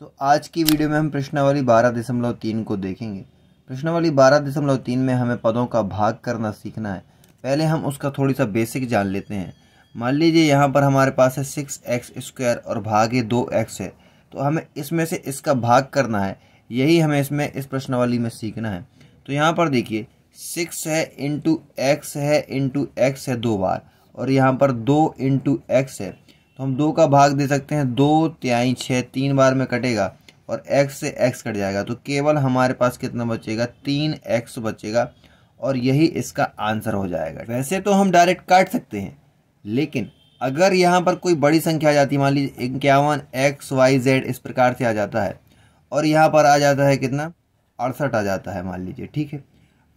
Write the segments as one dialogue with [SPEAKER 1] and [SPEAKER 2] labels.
[SPEAKER 1] तो आज की वीडियो में हम प्रश्नावली बारह दशमलव तीन को देखेंगे प्रश्नावली बारह दशमलव तीन में हमें पदों का भाग करना सीखना है पहले हम उसका थोड़ी सा बेसिक जान लेते हैं मान लीजिए यहाँ पर हमारे पास है सिक्स एक्स स्क्वायर और भाग ये दो एक्स है तो हमें इसमें से इसका भाग करना है यही हमें इसमें इस प्रश्नावली में सीखना है तो यहाँ पर देखिए सिक्स है इंटू एक्स है इंटू एक्स है दो बार और यहाँ पर दो इंटू एक्स है तो हम दो का भाग दे सकते हैं दो त्याई छः तीन बार में कटेगा और एक्स से एक्स कट जाएगा तो केवल हमारे पास कितना बचेगा तीन एक्स बचेगा और यही इसका आंसर हो जाएगा वैसे तो हम डायरेक्ट काट सकते हैं लेकिन अगर यहाँ पर कोई बड़ी संख्या आ जाती मान लीजिए इक्यावन एक्स वाई जेड इस प्रकार से आ जाता है और यहाँ पर आ जाता है कितना अड़सठ आ जाता है मान लीजिए ठीक है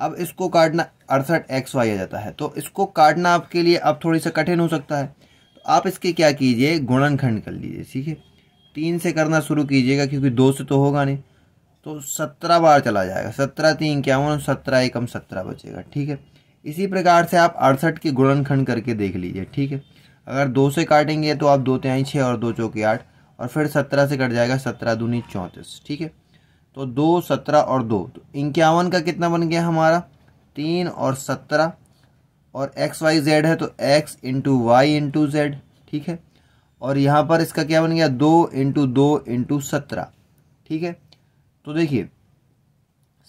[SPEAKER 1] अब इसको काटना अड़सठ एक्स वाई आ जाता है तो इसको काटना आपके लिए अब थोड़ी सा कठिन हो सकता है आप इसके क्या कीजिए गुणनखंड कर लीजिए ठीक है तीन से करना शुरू कीजिएगा क्योंकि दो से तो होगा नहीं तो सत्रह बार चला जाएगा सत्रह तीन इक्यावन सत्रह एकम सत्रह बचेगा ठीक है इसी प्रकार से आप अड़सठ की गुणनखंड करके देख लीजिए ठीक है अगर दो से काटेंगे तो आप दो त्याई छः और दो चौके आठ और फिर सत्रह से कट जाएगा सत्रह दूनी चौंतीस ठीक है तो दो सत्रह और दो तो इक्यावन का कितना बन गया हमारा तीन और सत्रह और एक्स वाई जेड है तो x into y into z ठीक है और यहाँ पर इसका क्या बन गया दो इंटू दो इंटू सत्रह ठीक है तो देखिए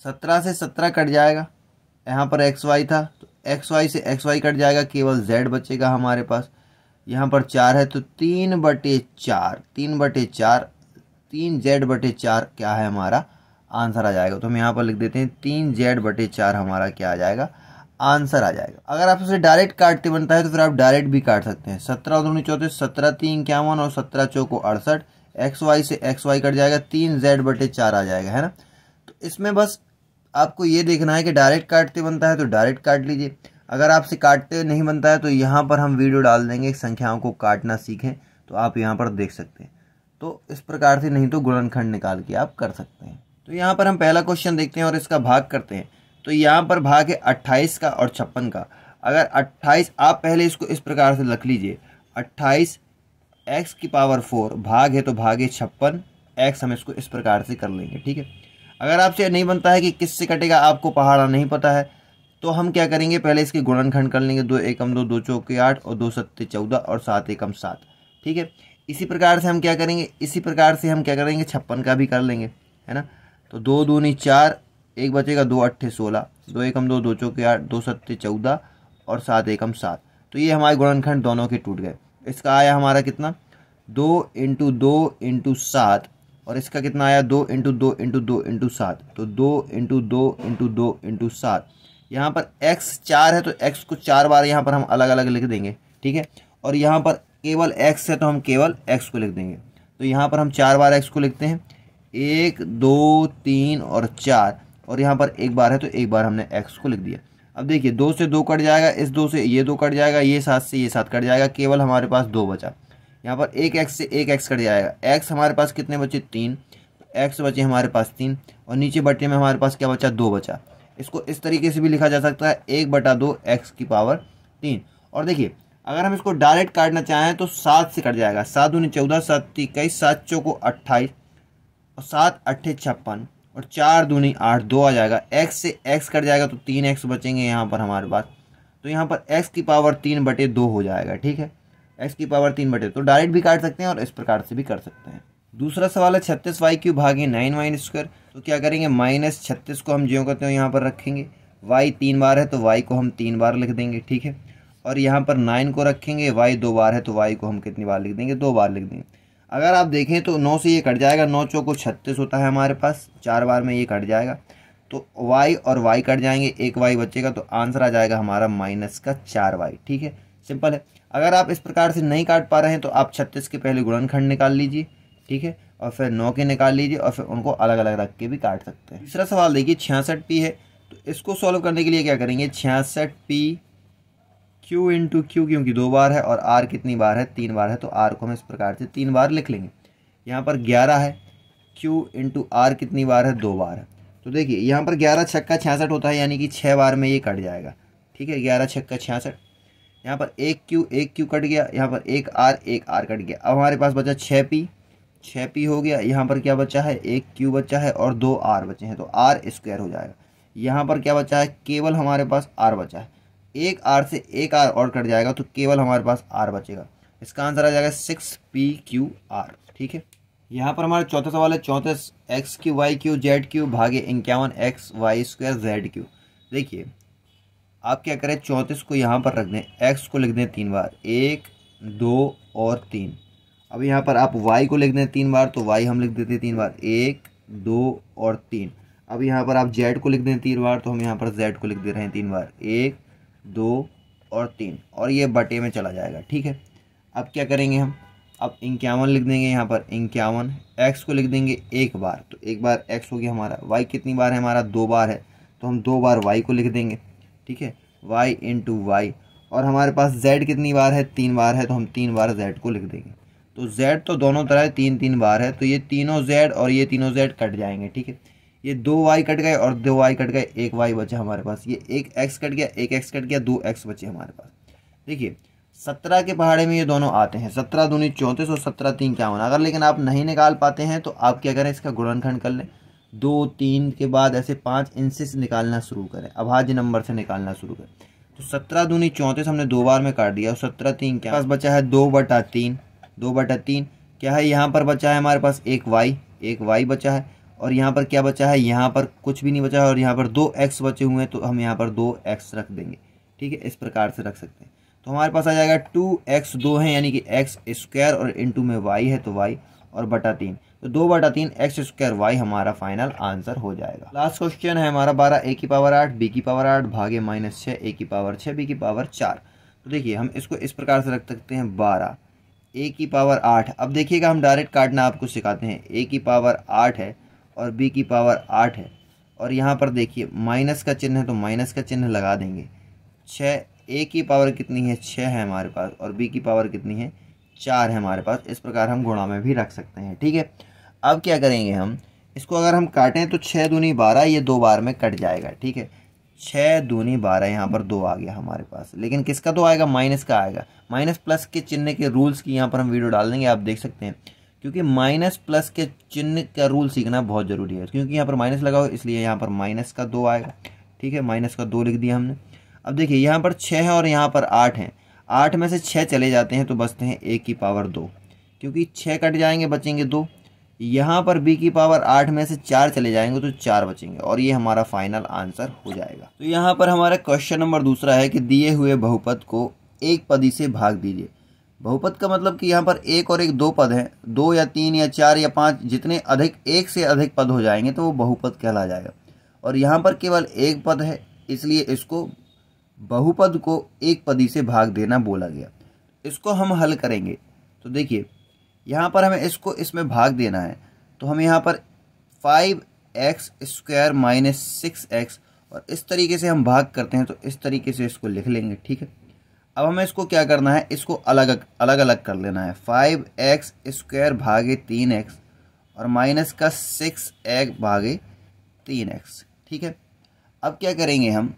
[SPEAKER 1] सत्रह से सत्रह कट जाएगा यहाँ पर एक्स वाई था तो एक्स वाई से एक्स वाई कट जाएगा केवल जेड बचेगा हमारे पास यहाँ पर चार है तो तीन बटे चार तीन बटे चार तीन जेड बटे चार क्या है हमारा आंसर आ जाएगा तो हम यहाँ पर लिख देते हैं तीन जेड बटे चार हमारा क्या आ जाएगा आंसर आ जाएगा अगर आप उसे डायरेक्ट काटते बनता है तो फिर आप डायरेक्ट भी काट सकते हैं सत्रह दूनी चौथे सत्रह तीन इक्यावन और सत्रह चौको अड़सठ एक्स वाई से एक्स वाई कट जाएगा तीन जेड बटे चार आ जाएगा है ना तो इसमें बस आपको ये देखना है कि डायरेक्ट काटते बनता है तो डायरेक्ट काट लीजिए अगर आपसे काटते नहीं बनता है तो यहाँ पर हम वीडियो डाल देंगे संख्याओं को काटना सीखें तो आप यहाँ पर देख सकते हैं तो इस प्रकार से नहीं तो गुणनखंड निकाल के आप कर सकते हैं तो यहाँ पर हम पहला क्वेश्चन देखते हैं और इसका भाग करते हैं तो यहाँ पर भाग है अट्ठाईस का और छप्पन का अगर अट्ठाईस आप पहले इसको इस प्रकार से लख लीजिए अट्ठाईस एक्स की पावर फोर भाग है तो भाग है छप्पन एक्स हम इसको इस प्रकार से कर लेंगे ठीक है अगर आपसे नहीं बनता है कि किससे कटेगा आपको पहाड़ा नहीं पता है तो हम क्या करेंगे पहले इसके गुणनखंड कर लेंगे दो एकम दो दो चौके आठ और दो सत्य चौदह और सात एकम सात ठीक है इसी प्रकार से हम क्या करेंगे इसी प्रकार से हम क्या करेंगे छप्पन का भी कर लेंगे है ना तो दो दूनी चार एक बचेगा दो अट्ठे सोलह दो एकम दो दो चौके आठ दो सत्य चौदह और सात एकम सात तो ये हमारे गुणनखंड दोनों के टूट गए इसका आया हमारा कितना दो इंटू दो इंटू सात और इसका कितना आया दो इंटू दो इंटू दो इंटू सात तो दो इंटू दो इंटू दो इंटू सात यहाँ पर x चार है तो x को चार बार यहाँ पर हम अलग अलग लिख देंगे ठीक है और यहाँ पर केवल x है तो हम केवल x को लिख देंगे तो यहाँ पर हम चार बार x को लिखते हैं एक दो तीन और चार और यहाँ पर एक बार है तो एक बार हमने एक्स को लिख दिया अब देखिए दो से दो कट जाएगा इस दो से ये दो कट जाएगा ये सात से ये सात कट जाएगा केवल हमारे पास दो बचा यहाँ पर एक एक्स से एक एक्स कट जाएगा एक्स हमारे पास कितने बचे तीन एक्स बचे हमारे पास तीन और नीचे बटे में हमारे पास क्या बचा दो बचा इसको इस तरीके से भी लिखा जा सकता है एक बटा दो एक्स की पावर तीन और देखिए अगर हम इसको डायरेक्ट काटना चाहें तो सात से कट जाएगा सात उन्नीस चौदह सात इक्कीस सात चौको अट्ठाईस और सात अट्ठे छप्पन और चार दूनी आठ दो आ जाएगा एक्स से एक्स कट जाएगा तो तीन एक्स बचेंगे यहाँ पर हमारे पास तो यहाँ पर एक्स की पावर तीन बटे दो हो जाएगा ठीक है एक्स की पावर तीन बटे तो डायरेक्ट भी काट सकते हैं और इस प्रकार से भी कर सकते हैं दूसरा सवाल है छत्तीस वाई क्यू भागे नाइन वाइन स्क्वायर तो क्या करेंगे माइनस छत्तीस को हम जो करते हैं यहाँ पर रखेंगे वाई तीन बार है तो वाई को हम तीन बार लिख देंगे ठीक है और यहाँ पर नाइन को रखेंगे वाई दो बार है तो वाई को हम कितनी बार लिख देंगे दो बार लिख देंगे अगर आप देखें तो नौ से ये कट जाएगा नौ चौको छत्तीस होता है हमारे पास चार बार में ये कट जाएगा तो वाई और वाई कट जाएंगे एक वाई बचेगा तो आंसर आ जाएगा हमारा माइनस का चार वाई ठीक है सिंपल है अगर आप इस प्रकार से नहीं काट पा रहे हैं तो आप छत्तीस के पहले गुणनखंड निकाल लीजिए ठीक है और फिर नौ के निकाल लीजिए और फिर उनको अलग अलग रख के भी काट सकते हैं तीसरा सवाल देखिए छियासठ पी है तो इसको सॉल्व करने के लिए क्या करेंगे छियासठ पी क्यू इंटू क्यू क्योंकि दो बार है और आर कितनी बार है तीन बार है तो आर को हम इस प्रकार से तीन बार लिख लेंगे यहाँ पर ग्यारह है क्यू इंटू आर कितनी बार है दो बार है तो देखिए यहाँ पर ग्यारह छक्का छियासठ होता है यानी कि छः बार में ये कट जाएगा ठीक है ग्यारह छक्का छियासठ यहाँ पर एक क्यू एक क्यू कट गया यहाँ पर एक आर एक आर कट गया अब हमारे पास बचा छः पी छः पी हो गया यहाँ पर क्या बचा है एक क्यू बचा है और दो आर बचे हैं तो आर स्क्वायर हो जाएगा यहाँ पर क्या बचा है केवल हमारे पास आर बचा है एक आर से एक आर और कट जाएगा तो केवल हमारे पास आर बचेगा इसका आंसर आ जाएगा सिक्स पी क्यू आर ठीक है यहाँ पर हमारा चौथा सवाल है चौंतीस x cube y cube z cube भागे इक्यावन x y square z cube देखिए आप क्या करें चौंतीस को यहाँ पर रख दें एक्स को लिख दें तीन बार एक दो और तीन अब यहाँ पर आप वाई को लिख दें तीन बार तो वाई हम लिख देते तीन बार एक दो और तीन अब यहाँ पर आप जेड को लिख दें तीन बार तो हम यहाँ पर जेड को लिख दे रहे हैं तीन बार एक दो और तीन और ये बटे में चला जाएगा ठीक है अब क्या करेंगे हम अब इक्यावन लिख देंगे यहाँ पर इक्यावन एक्स को लिख देंगे एक बार तो एक बार एक्स हो गया हमारा वाई कितनी बार है हमारा दो बार है तो हम दो बार वाई को लिख देंगे ठीक है वाई इंटू वाई और हमारे पास जेड कितनी बार है तीन बार है तो हम तीन बार जेड को लिख देंगे तो जेड तो दोनों तरह तीन तीन बार है तो ये तीनों जेड और ये तीनों जेड कट जाएंगे ठीक है ये दो वाई कट गए और दो वाई कट गए एक वाई बचा हमारे पास ये एक एक्स कट गया एक एक्स कट गया दो एक्स बचे हमारे पास देखिए सत्रह के पहाड़े में ये दोनों आते हैं सत्रह दूनी चौंतीस और सत्रह तीन क्या होना अगर लेकिन आप नहीं निकाल पाते हैं तो आप क्या करें इसका गुणनखंड कर लें दो तीन के बाद ऐसे पाँच से निकालना शुरू करें अभाज्य नंबर से निकालना शुरू करें तो सत्रह दूनी चौंतीस हमने दो बार में काट दिया और सत्रह तीन क्या पास बचा है दो बटा तीन दो बटा तीन क्या है यहाँ पर बचा है हमारे पास एक वाई एक वाई बचा है और यहाँ पर क्या बचा है यहाँ पर कुछ भी नहीं बचा है और यहाँ पर दो एक्स बचे हुए हैं तो हम यहाँ पर दो एक्स रख देंगे ठीक है इस प्रकार से रख सकते हैं तो हमारे पास आ जाएगा टू एक्स दो है यानी कि एक्स स्क्वायर और टू में वाई है तो वाई और बटा तीन तो दो बटा तीन एक्स स्क्वायर वाई हमारा फाइनल आंसर हो जाएगा लास्ट क्वेश्चन है हमारा बारह ए की पावर आठ बी की पावर आठ भागे माइनस छः ए की पावर छः बी की पावर चार तो देखिए हम इसको इस प्रकार से रख सकते हैं बारह ए की पावर आठ अब देखिएगा हम डायरेक्ट काटना आपको सिखाते हैं ए की पावर आठ है और बी की पावर आठ है और यहाँ पर देखिए माइनस का चिन्ह है तो माइनस का चिन्ह लगा देंगे छः ए की पावर कितनी है छः है हमारे पास और बी की पावर कितनी है चार है हमारे पास इस प्रकार हम गुणा में भी रख सकते हैं ठीक है अब क्या करेंगे हम इसको अगर हम काटें तो छः दूनी बारह ये दो बार में कट जाएगा ठीक है छः दूनी बारह यहाँ पर दो आ गया हमारे पास लेकिन किसका दो आएगा माइनस का आएगा माइनस प्लस के चिन्ह के रूल्स की यहाँ पर हम वीडियो डाल देंगे आप देख सकते हैं क्योंकि माइनस प्लस के चिन्ह का रूल सीखना बहुत ज़रूरी है क्योंकि यहाँ पर माइनस लगा हो इसलिए यहाँ पर माइनस का दो आएगा ठीक है माइनस का दो लिख दिया हमने अब देखिए यहाँ पर छः है और यहाँ पर आठ हैं आठ में से छः चले जाते हैं तो बचते हैं ए की पावर दो क्योंकि छः कट जाएंगे बचेंगे दो यहाँ पर बी की पावर आठ में से चार चले जाएंगे तो चार बचेंगे और ये हमारा फाइनल आंसर हो जाएगा तो यहाँ पर हमारा क्वेश्चन नंबर दूसरा है कि दिए हुए बहुपद को एक पदी से भाग दीजिए बहुपद का मतलब कि यहाँ पर एक और एक दो पद हैं दो या तीन या चार या पाँच जितने अधिक एक से अधिक पद हो जाएंगे तो वो बहुपद कहला जाएगा और यहाँ पर केवल एक पद है इसलिए इसको बहुपद को एक पदी से भाग देना बोला गया इसको हम हल करेंगे तो देखिए यहाँ पर हमें इसको इसमें भाग देना है तो हम यहाँ पर five x square minus six x और इस तरीके से हम भाग करते हैं तो इस तरीके से इसको लिख लेंगे ठीक है अब हमें इसको क्या करना है इसको अलग अलग अलग कर लेना है फाइव एक्स स्क्वायर भागे तीन एक्स और माइनस का सिक्स एक्स भागे तीन एक्स ठीक है अब क्या करेंगे हम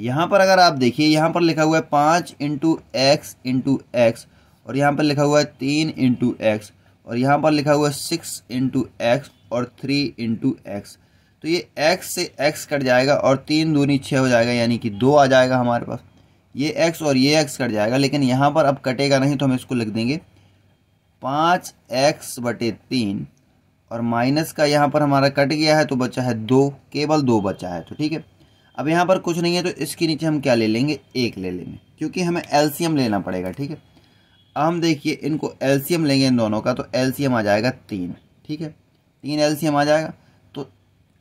[SPEAKER 1] यहाँ पर अगर आप देखिए यहाँ पर लिखा हुआ है पाँच इंटू एक्स इंटू एक्स और यहाँ पर लिखा हुआ है तीन इंटू एक्स और यहाँ पर लिखा हुआ है सिक्स इंटू एक्स और थ्री इंटू एक्स तो ये एक्स से एक्स कट जाएगा और तीन दूनी छः हो जाएगा यानी कि दो आ जाएगा हमारे पास ये एक्स और ये एक्स कट जाएगा लेकिन यहाँ पर अब कटेगा नहीं तो हम इसको लिख देंगे पाँच एक्स बटे तीन और माइनस का यहाँ पर हमारा कट गया है तो बचा है दो केवल दो बचा है तो ठीक है अब यहाँ पर कुछ नहीं है तो इसके नीचे हम क्या ले लेंगे एक ले लेंगे क्योंकि हमें एलसीएम लेना पड़ेगा ठीक है अब हम देखिए इनको एलसीएम लेंगे इन दोनों का तो एलसीएम आ जाएगा तीन ठीक है तीन एलसीएम आ जाएगा तो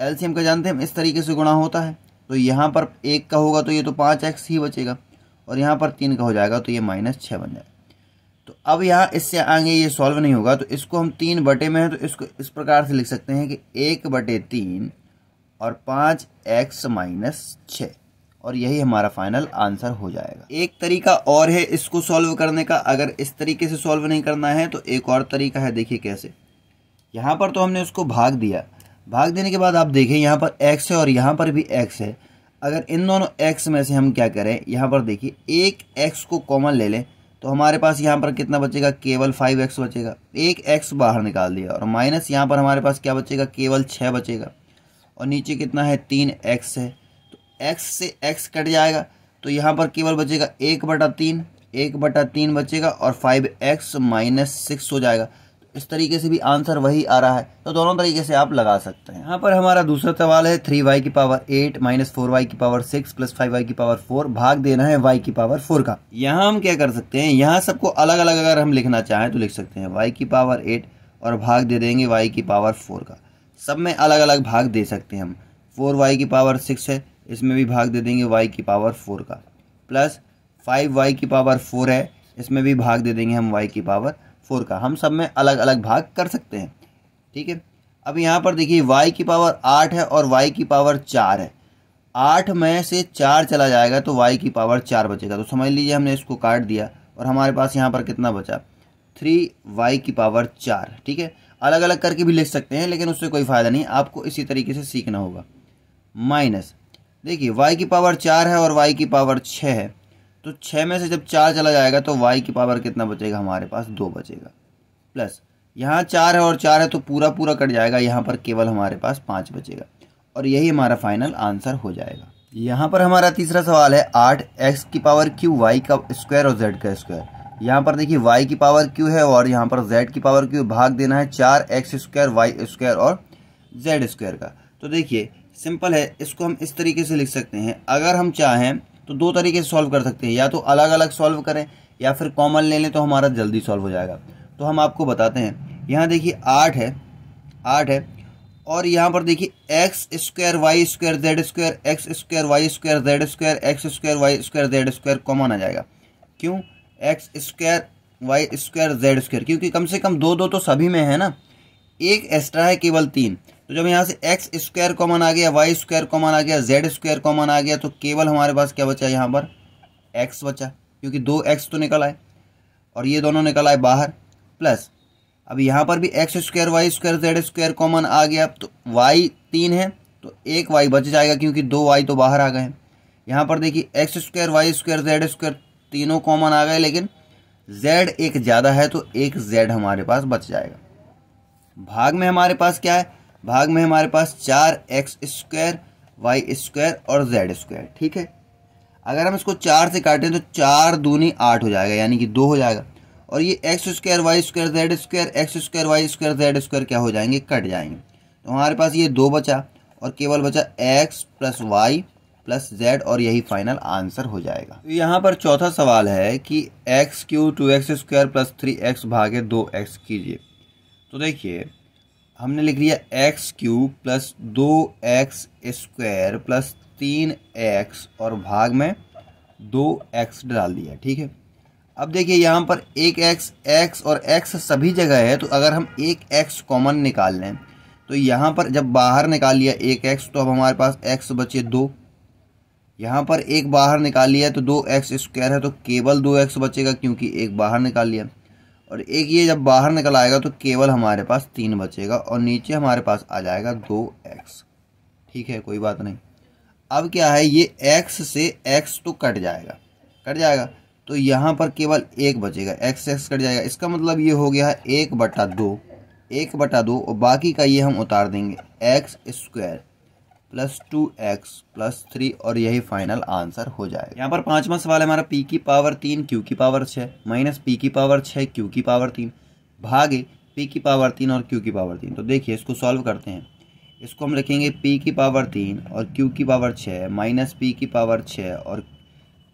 [SPEAKER 1] एलसीएम का जानते हैं हम इस तरीके से गुणा होता है तो यहाँ पर एक का होगा तो ये तो पाँच एक्स ही बचेगा और यहाँ पर तीन का हो जाएगा तो ये माइनस छः बन जाएगा तो अब यहाँ इससे आगे ये सॉल्व नहीं होगा तो इसको हम तीन बटे में हैं तो इसको इस प्रकार से लिख सकते हैं कि एक बटे तीन और पाँच एक्स माइनस छः और यही हमारा फाइनल आंसर हो जाएगा एक तरीका और है इसको सॉल्व करने का अगर इस तरीके से सॉल्व नहीं करना है तो एक और तरीका है देखिए कैसे यहाँ पर तो हमने उसको भाग दिया भाग देने के बाद आप देखें यहाँ पर एक्स है और यहाँ पर भी एक्स है अगर इन दोनों एक्स में से हम क्या करें यहाँ पर देखिए एक एक्स को कॉमन ले लें तो हमारे पास यहाँ पर कितना बचेगा केवल फाइव एक्स बचेगा एक एक्स बाहर निकाल दिया और माइनस यहाँ पर हमारे पास क्या बचेगा केवल छः बचेगा और नीचे कितना है तीन एक्स है तो एक्स से एक्स कट जाएगा तो यहाँ पर केवल बचेगा एक बटा तीन एक बटा तीन बचेगा और फाइव एक्स माइनस सिक्स हो जाएगा इस तरीके से भी आंसर वही आ रहा है तो दोनों तरीके से आप लगा सकते हैं यहाँ पर हमारा दूसरा सवाल है थ्री वाई की power eight minus four y की power six plus five y की पावर फोर भाग देना है वाई की पावर फोर का यहाँ हम क्या कर सकते हैं यहाँ सबको अलग अलग अगर हम लिखना चाहें तो लिख सकते हैं वाई की पावर एट और भाग दे देंगे वाई की पावर फोर का सब में अलग अलग भाग दे सकते हैं हम फोर वाई की पावर सिक्स है इसमें भी भाग दे देंगे वाई की पावर फोर का प्लस फाइव वाई की पावर फोर है इसमें भी भाग दे देंगे हम वाई की पावर फोर का हम सब में अलग अलग भाग कर सकते हैं ठीक है अब यहाँ पर देखिए वाई की पावर आठ है और वाई की पावर चार है आठ में से चार चला जाएगा तो वाई की पावर चार बचेगा तो समझ लीजिए हमने इसको काट दिया और हमारे पास यहाँ पर कितना बचा थ्री वाई की पावर चार ठीक है अलग अलग करके भी लिख सकते हैं लेकिन उससे कोई फ़ायदा नहीं आपको इसी तरीके से सीखना होगा माइनस देखिए वाई की पावर चार है और वाई की पावर छः है तो छः में से जब चार चला जाएगा तो वाई की पावर कितना बचेगा हमारे पास दो बचेगा प्लस यहाँ चार है और चार है तो पूरा पूरा कट जाएगा यहाँ पर केवल हमारे पास पाँच बचेगा और यही हमारा फाइनल आंसर हो जाएगा यहाँ पर हमारा तीसरा सवाल है आठ एक्स की पावर क्यू वाई का स्क्वायर और जेड का स्क्वायर यहाँ पर देखिए वाई की पावर क्यू है और यहाँ पर जेड की पावर क्यू भाग देना है चार एक्स स्क्वायर वाई स्क्वायर और जेड स्क्वायर का तो देखिए सिंपल है इसको हम इस तरीके से लिख सकते हैं अगर हम चाहें तो दो तरीके से सॉल्व कर सकते हैं या तो अलग अलग सॉल्व करें या फिर कॉमन ले लें तो हमारा जल्दी सॉल्व हो जाएगा तो हम आपको बताते हैं यहाँ देखिए आठ है आठ है और यहाँ पर देखिए x square y square z square x square y square z square x square y square z square common आ जाएगा क्यों x square y square z square क्योंकि कम से कम दो दो तो सभी में है ना एक एक्स्ट्रा है केवल तीन तो जब यहाँ से एक्स स्क्वायर कॉमन आ गया वाई स्क्वायर कॉमन आ गया जेड स्क्वायर कॉमन आ गया तो केवल हमारे पास क्या बचा यहाँ पर एक्स बचा क्योंकि दो एक्स तो निकल आए और ये दोनों निकल आए बाहर प्लस अब यहाँ पर भी x square y square z square common आ गया तो वाई तीन है तो एक वाई बच जाएगा क्योंकि दो वाई तो बाहर आ गए हैं यहाँ पर देखिए x square y square z square तीनों कॉमन आ गए लेकिन जेड एक ज़्यादा है तो एक जेड हमारे पास बच जाएगा भाग में हमारे पास क्या है भाग में हमारे पास चार एक्स स्क्वायर वाई स्क्वायर और जेड स्क्वायर ठीक है अगर हम इसको चार से काटें तो चार दूनी आठ हो जाएगा यानी कि दो हो जाएगा और ये x square y square z square x square y square z square क्या हो जाएंगे कट जाएंगे तो हमारे पास ये दो बचा और केवल बचा x plus y plus z और यही फाइनल आंसर हो जाएगा तो यहाँ पर चौथा सवाल है कि x cube two x square plus three x भागे दो एक्स कीजिए तो देखिए हमने लिख लिया एक्स क्यूब प्लस दो एक्स स्क्वायर प्लस तीन एक्स और भाग में दो एक्स डाल दिया ठीक है अब देखिए यहाँ पर एक एक्स एक्स और एक्स सभी जगह है तो अगर हम एक एक्स कॉमन निकाल लें तो यहाँ पर जब बाहर निकाल लिया एक एक्स तो अब हमारे पास एक्स बचे दो यहाँ पर एक बाहर निकाल लिया तो दो एक्स स्क्वायर है तो केवल दो एक्स बचेगा क्योंकि एक बाहर निकाल लिया और एक ये जब बाहर निकल आएगा तो केवल हमारे पास तीन बचेगा और नीचे हमारे पास आ जाएगा दो एक्स ठीक है कोई बात नहीं अब क्या है ये एक्स से एक्स तो कट जाएगा कट जाएगा तो यहाँ पर केवल एक बचेगा एक्स एक्स कट जाएगा इसका मतलब ये हो गया है एक बटा दो एक बटा दो और बाकी का ये हम उतार देंगे x square plus two x plus three और यही फाइनल आंसर हो जाएगा यहाँ पर पांचवा सवाल है हमारा पी की पावर तीन क्यू की पावर छः माइनस पी की पावर छः क्यू की पावर तीन भागे पी की पावर तीन और क्यू की पावर तीन तो देखिए इसको सॉल्व करते हैं इसको हम लिखेंगे पी की पावर तीन और क्यू की पावर छः माइनस पी की पावर छः और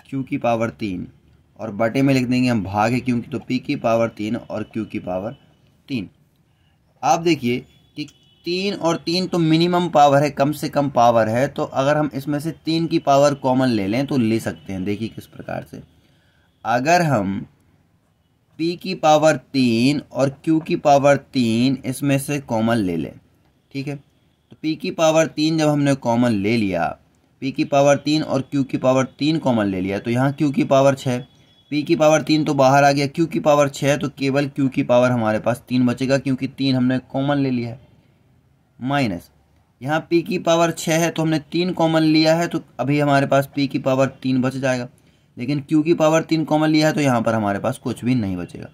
[SPEAKER 1] क्यू की पावर तीन और बटे में लिख देंगे हम भागे क्योंकि तो पी की पावर तीन और क्यू की पावर तीन आप देखिए तीन और तीन तो मिनिमम पावर है कम से कम पावर है तो अगर हम इसमें से तीन की पावर कॉमन ले लें तो ले सकते हैं देखिए किस प्रकार से अगर हम पी की पावर तीन और क्यू की पावर तीन इसमें से कॉमन ले लें ठीक है तो पी की पावर तीन जब हमने कॉमन ले लिया पी की पावर तीन और क्यू की पावर तीन कॉमन ले लिया तो यहाँ क्यू की पावर छः पी की पावर तीन तो बाहर आ गया Q की पावर छः तो केवल क्यू की पावर हमारे पास तीन बचेगा क्योंकि तीन हमने कॉमन ले लिया है माइनस यहाँ पी की पावर छः है तो हमने तीन कॉमन लिया है तो अभी हमारे पास पी की पावर तीन बच जाएगा लेकिन क्यू की पावर तीन कॉमन लिया है तो यहाँ पर हमारे पास कुछ भी नहीं बचेगा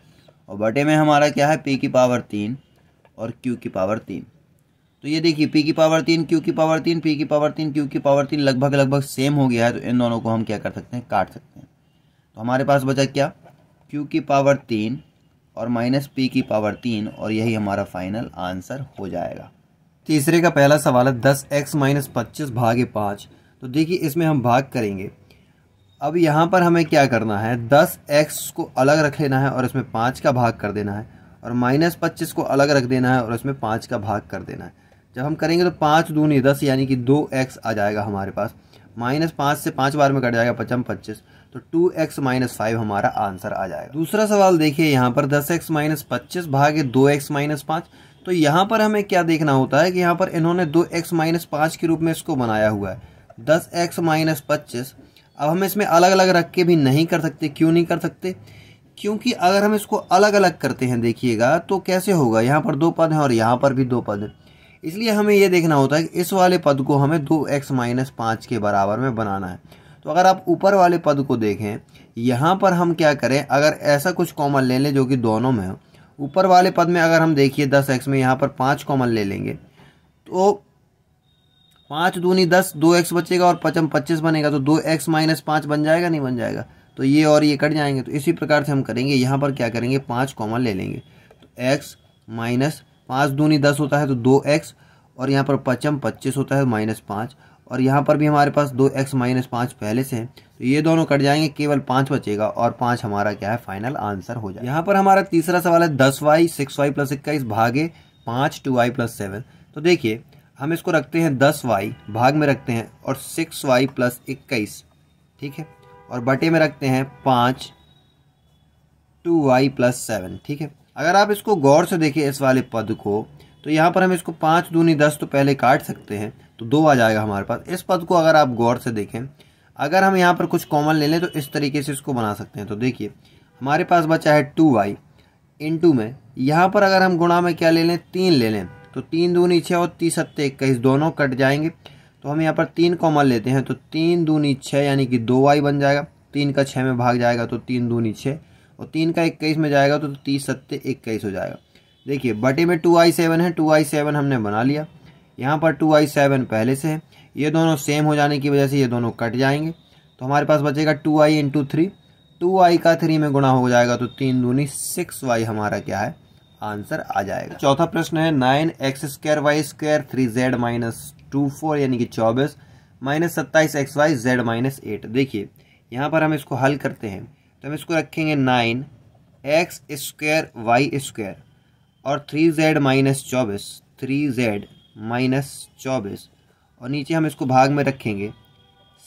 [SPEAKER 1] और बटे में हमारा क्या है पी की पावर तीन और क्यू की पावर तीन तो ये देखिए पी की पावर तीन क्यू की पावर तीन पी की पावर तीन क्यू की पावर तीन लगभग लगभग सेम हो गया है तो इन दोनों को हम क्या कर सकते हैं काट सकते हैं तो हमारे पास बचा क्या क्यू की पावर तीन और माइनस पी की पावर तीन और यही हमारा फाइनल आंसर हो जाएगा तीसरे का पहला सवाल है दस एक्स माइनस पच्चीस भागे पाँच तो देखिए इसमें हम भाग करेंगे अब यहाँ पर हमें क्या करना है दस एक्स को अलग रख लेना है और इसमें पाँच का भाग कर देना है और माइनस पच्चीस को अलग रख देना है और इसमें पाँच का भाग कर देना है जब हम करेंगे तो पाँच दूनी दस यानी कि दो एक्स आ जाएगा हमारे पास माइनस पाँच से पाँच बार में कट जाएगा पचम पच्चीस तो टू एक्स माइनस फाइव हमारा आंसर आ जाएगा दूसरा सवाल देखिए यहाँ पर दस एक्स माइनस पच्चीस भागे दो एक्स माइनस पाँच तो यहाँ पर हमें क्या देखना होता है कि यहाँ पर इन्होंने दो एक्स माइनस पाँच के रूप में इसको बनाया हुआ है दस एक्स माइनस पच्चीस अब हम इसमें अलग अलग रख के भी नहीं कर सकते क्यों नहीं कर सकते क्योंकि अगर हम इसको अलग अलग करते हैं देखिएगा तो कैसे होगा यहाँ पर दो पद हैं और यहाँ पर भी दो पद हैं इसलिए हमें यह देखना होता है कि इस वाले पद को हमें दो एक्स माइनस पाँच के बराबर में बनाना है तो अगर आप ऊपर वाले पद को देखें यहाँ पर हम क्या करें अगर ऐसा कुछ कॉमन ले लें जो कि दोनों में हो ऊपर वाले पद में अगर हम देखिए दस एक्स में यहाँ पर पाँच कॉमन ले लेंगे तो पाँच दूनी दस दो एक्स बचेगा और पचम पच्चीस बनेगा तो दो एक्स माइनस पाँच बन जाएगा नहीं बन जाएगा तो ये और ये कट जाएंगे तो इसी प्रकार से हम करेंगे यहाँ पर क्या करेंगे पाँच कॉमन ले लेंगे तो एक्स माइनस पाँच दूनी दस होता है तो दो एक्स और यहाँ पर पचम पच्चीस होता है माइनस तो पाँच और यहाँ पर भी हमारे पास दो एक्स माइनस पाँच पहले से हैं तो ये दोनों कट जाएंगे केवल पांच बचेगा और पांच हमारा क्या है फाइनल आंसर हो जाएगा यहाँ पर हमारा तीसरा सवाल है दस वाई सिक्स वाई प्लस इक्कीस भागे पांच टू वाई प्लस सेवन तो देखिए हम इसको रखते हैं दस वाई भाग में रखते हैं और सिक्स वाई प्लस इक्कीस ठीक है और बटे में रखते हैं पांच टू वाई प्लस सेवन ठीक है अगर आप इसको गौर से देखें इस वाले पद को तो यहाँ पर हम इसको पांच दूनी दस तो पहले काट सकते हैं तो दो आ जाएगा हमारे पास इस पद को अगर आप गौर से देखें अगर हम यहाँ पर कुछ कॉमन ले लें तो इस तरीके से इसको बना सकते हैं तो देखिए हमारे पास बचा है टू वाई इन टू में यहाँ पर अगर हम गुणा में क्या ले लें तीन ले लें तो तीन दूनी छः और तीस सत्ते इक्कीस दोनों कट जाएंगे तो हम यहाँ पर तीन कॉमन लेते हैं तो तीन दूनी छः यानी कि दो वाई बन जाएगा तीन का छः में भाग जाएगा तो तीन दो छः और तीन का इक्कीस में जाएगा तो तीस सत्ते इक्कीस हो जाएगा देखिए बटे में टू आई सेवन है टू आई सेवन हमने बना लिया यहाँ पर टू आई सेवन पहले से है ये दोनों सेम हो जाने की वजह से ये दोनों कट जाएंगे तो हमारे पास बचेगा two I into three two I का थ्री में गुणा हो जाएगा तो तीन दूनी सिक्स वाई हमारा क्या है आंसर आ जाएगा चौथा प्रश्न है nine x square y square three z minus two four यानी कि चौबीस माइनस सत्ताईस x y z minus eight देखिए यहाँ पर हम इसको हल करते हैं तो हम इसको रखेंगे nine x square y square और थ्री जेड माइनस चौबीस थ्री जेड माइनस चौबीस और नीचे हम इसको भाग में रखेंगे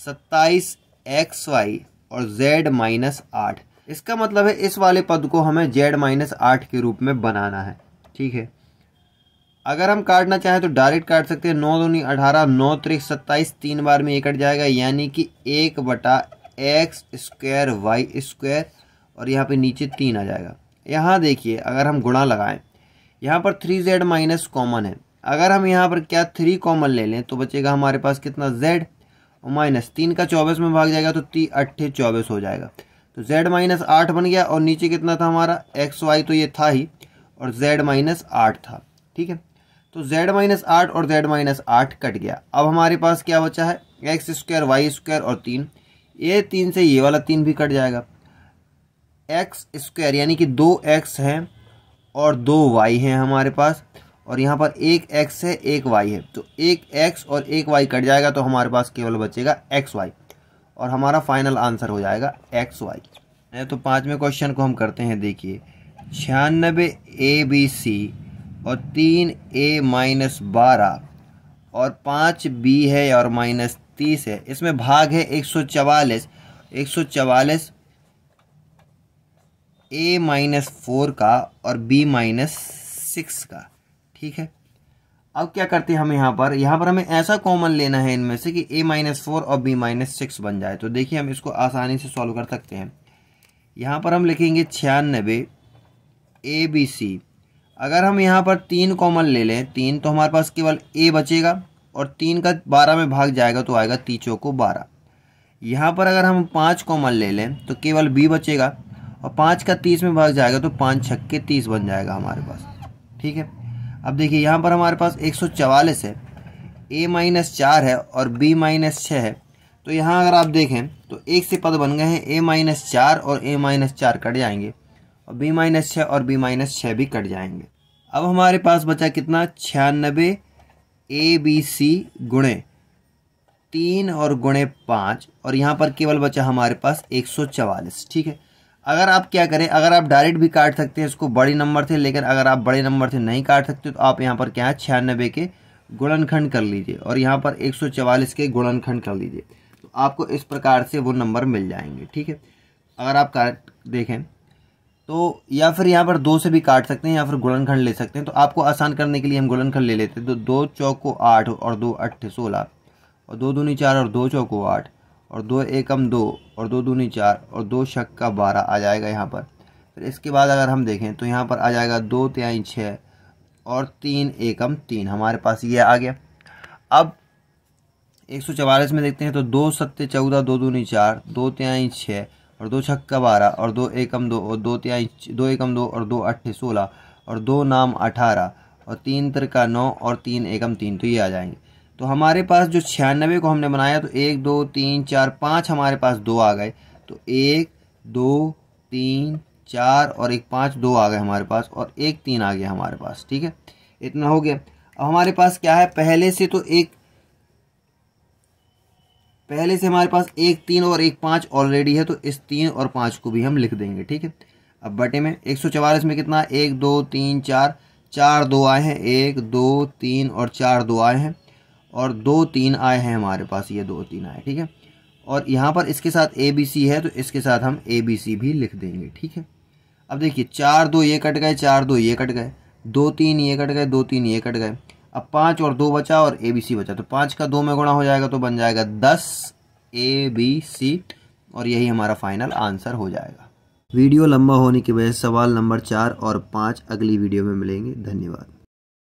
[SPEAKER 1] सत्ताईस एक्स वाई और जेड माइनस आठ इसका मतलब है इस वाले पद को हमें जेड माइनस आठ के रूप में बनाना है ठीक है अगर हम काटना चाहें तो डायरेक्ट काट सकते हैं नौ दूनी अठारह नौ त्रिक सत्ताईस तीन बार में ये कट जाएगा यानी कि एक बटा एक्स स्क्वायर वाई स्क्वायर और यहाँ पे नीचे तीन आ जाएगा यहाँ देखिए अगर हम गुणा लगाएं यहाँ पर थ्री जेड माइनस कॉमन है अगर हम यहाँ पर क्या थ्री कॉमन ले लें तो बचेगा हमारे पास कितना जेड और माइनस तीन का चौबीस में भाग जाएगा तो तीन अट्ठे चौबीस हो जाएगा तो जेड माइनस आठ बन गया और नीचे कितना था हमारा एक्स वाई तो ये था ही और जेड माइनस आठ था ठीक है तो जेड माइनस आठ और जेड माइनस आठ कट गया अब हमारे पास क्या बचा है एक्स स्क्वायर वाई स्क्वायर और तीन ये तीन से ये वाला तीन भी कट जाएगा एक्स स्क्वायर यानी कि दो एक्स हैं और दो वाई हैं हमारे पास और यहाँ पर एक एक्स है एक वाई है तो एक एक्स और एक वाई कट जाएगा तो हमारे पास केवल बचेगा एक्स वाई और हमारा फाइनल आंसर हो जाएगा एक्स वाई तो पाँचवें क्वेश्चन को हम करते हैं देखिए छियानबे ए बी सी और तीन ए माइनस बारह और पाँच बी है और माइनस तीस है इसमें भाग है एक सौ चवालीस एक सौ चवालीस ए माइनस फोर का और बी माइनस सिक्स का ठीक है अब क्या करते हैं हम यहाँ पर यहाँ पर हमें ऐसा कॉमन लेना है इनमें से कि ए माइनस फोर और बी माइनस सिक्स बन जाए तो देखिए हम इसको आसानी से सॉल्व कर सकते हैं यहाँ पर हम लिखेंगे छियानबे ए बी सी अगर हम यहाँ पर तीन कॉमन ले लें तीन तो हमारे पास केवल ए बचेगा और तीन का बारह में भाग जाएगा तो आएगा तीचों को बारह यहाँ पर अगर हम पाँच कॉमन ले लें तो केवल बी बचेगा और पाँच का तीस में भाग जाएगा तो पाँच छक्के तीस बन जाएगा हमारे पास ठीक है अब देखिए यहाँ पर हमारे पास एक है ए माइनस चार है और बी माइनस छः है तो यहाँ अगर आप देखें तो एक से पद बन गए हैं ए माइनस चार और ए माइनस चार कट जाएंगे और बी माइनस छः और बी माइनस छः भी कट जाएंगे अब हमारे पास बचा कितना छियानबे ए बी सी गुणे तीन और गुणे पाँच और यहाँ पर केवल बचा हमारे पास एक सौ चवालीस ठीक है अगर आप क्या करें अगर आप डायरेक्ट भी काट सकते हैं इसको बड़े नंबर से लेकिन अगर आप बड़े नंबर से नहीं काट सकते तो आप यहाँ पर क्या है छियानबे के गुणनखंड कर लीजिए और यहाँ पर एक के गुणनखंड कर लीजिए तो आपको इस प्रकार से वो नंबर मिल जाएंगे ठीक है अगर आप काट देखें तो या फिर यहाँ पर दो से भी काट सकते हैं या फिर गुणनखंड ले सकते हैं तो आपको आसान करने के लिए हम गुणनखंड ले लेते हैं तो दो चौक को आठ और दो अट्ठे सोलह और दो दूनी चार और दो चौक को आठ और दो एकम दो और दो दूनी चार और दो शक का बारह आ जाएगा यहाँ पर फिर इसके बाद अगर हम देखें तो यहाँ पर आ जाएगा दो त्याई छः और तीन एकम तीन हमारे पास ये आ गया अब एक सौ चवालीस में देखते हैं तो दो सत्य चौदह दो दूनी चार दो त्याई छः और दो छक्का बारह और दो एकम दो और दो त्याई दो एकम दो और दो अट्ठे सोलह और दो नाम अठारह और तीन तर का नौ और तीन एकम तीन तो ये आ जाएंगे तो हमारे पास जो छियानबे को हमने बनाया तो एक दो तीन चार पाँच हमारे पास दो आ गए तो एक दो तीन चार और एक पाँच दो आ गए हमारे पास और एक तीन आ गया हमारे पास ठीक है इतना हो गया अब हमारे पास क्या है पहले से तो एक पहले से हमारे पास एक तीन और एक पाँच ऑलरेडी है तो इस तीन और पाँच को भी हम लिख देंगे ठीक है अब बटे में एक सौ चवालीस में कितना एक दो तीन चार चार दो आए हैं एक दो तीन और चार दो आए हैं और दो तीन आए हैं हमारे पास ये दो तीन आए ठीक है और यहाँ पर इसके साथ ए बी सी है तो इसके साथ हम ए बी सी भी लिख देंगे ठीक है अब देखिए चार दो ये कट गए चार दो ये कट गए दो तीन ये कट गए दो तीन ये कट गए अब पाँच और दो बचा और ए बी सी बचा तो पाँच का दो में गुणा हो जाएगा तो बन जाएगा दस ए बी सी और यही हमारा फाइनल आंसर हो जाएगा वीडियो लंबा होने की वजह से सवाल नंबर चार और पाँच अगली वीडियो में मिलेंगे धन्यवाद